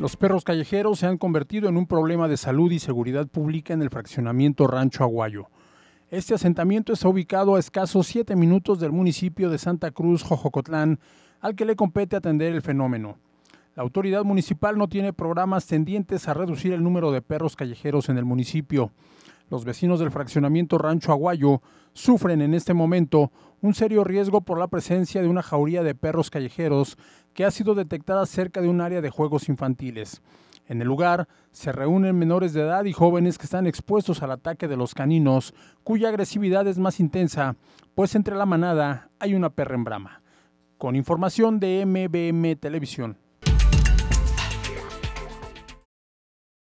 Los perros callejeros se han convertido en un problema de salud y seguridad pública en el fraccionamiento Rancho Aguayo. Este asentamiento está ubicado a escasos siete minutos del municipio de Santa Cruz, Jojocotlán, al que le compete atender el fenómeno. La autoridad municipal no tiene programas tendientes a reducir el número de perros callejeros en el municipio. Los vecinos del fraccionamiento Rancho Aguayo sufren en este momento un serio riesgo por la presencia de una jauría de perros callejeros que ha sido detectada cerca de un área de juegos infantiles. En el lugar se reúnen menores de edad y jóvenes que están expuestos al ataque de los caninos, cuya agresividad es más intensa, pues entre la manada hay una perra en brama. Con información de MBM Televisión.